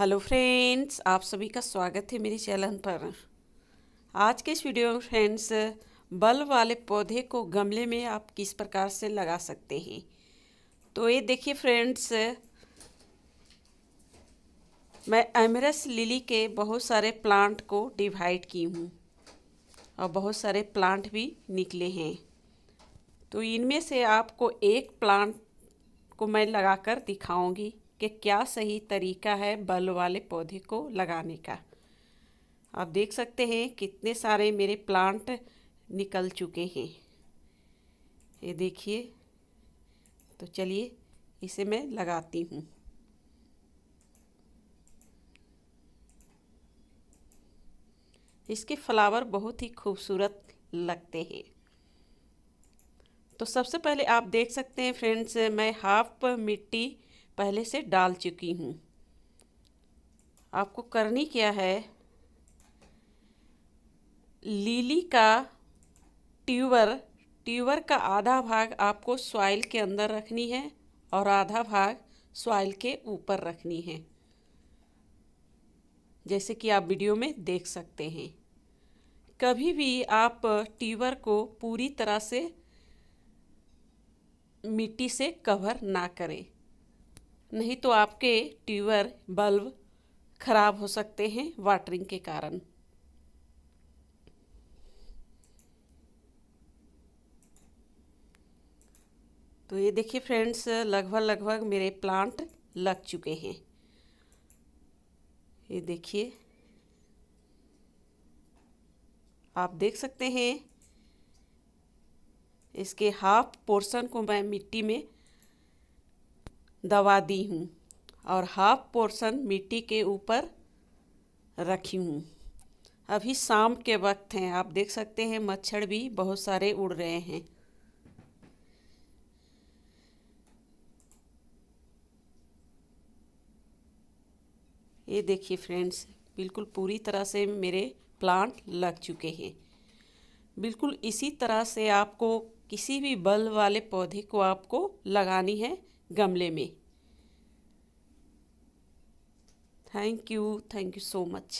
hello friends आप सभी का स्वागत है मेरे चैनल पर आज के इस वीडियो में फ्रेंड्स बल्ब वाले पौधे को गमले में आप किस प्रकार से लगा सकते हैं तो ये देखिए फ्रेंड्स मैं एमरस लिली के बहुत सारे प्लांट को डिवाइड की हूँ और बहुत सारे प्लांट भी निकले हैं तो इनमें से आपको एक प्लांट को मैं लगाकर दिखाऊंगी कि क्या सही तरीका है बल वाले पौधे को लगाने का आप देख सकते हैं कितने सारे मेरे प्लांट निकल चुके हैं ये देखिए तो चलिए इसे मैं लगाती हूँ इसके फ्लावर बहुत ही खूबसूरत लगते हैं तो सबसे पहले आप देख सकते हैं फ्रेंड्स मैं हाफ मिट्टी पहले से डाल चुकी हूँ आपको करनी क्या है लीली का ट्यूबर ट्यूबर का आधा भाग आपको सॉइल के अंदर रखनी है और आधा भाग सॉइल के ऊपर रखनी है जैसे कि आप वीडियो में देख सकते हैं कभी भी आप ट्यूबर को पूरी तरह से मिट्टी से कवर ना करें नहीं तो आपके ट्यूबर बल्ब खराब हो सकते हैं वाटरिंग के कारण तो ये देखिए फ्रेंड्स लगभग लगभग मेरे प्लांट लग चुके हैं ये देखिए आप देख सकते हैं इसके हाफ पोर्शन को मैं मिट्टी में दवा दी हूँ और हाफ पोर्शन मिट्टी के ऊपर रखी हूँ अभी शाम के वक्त हैं आप देख सकते हैं मच्छर भी बहुत सारे उड़ रहे हैं ये देखिए फ्रेंड्स बिल्कुल पूरी तरह से मेरे प्लांट लग चुके हैं बिल्कुल इसी तरह से आपको किसी भी बल वाले पौधे को आपको लगानी है गमले में thank you thank you so much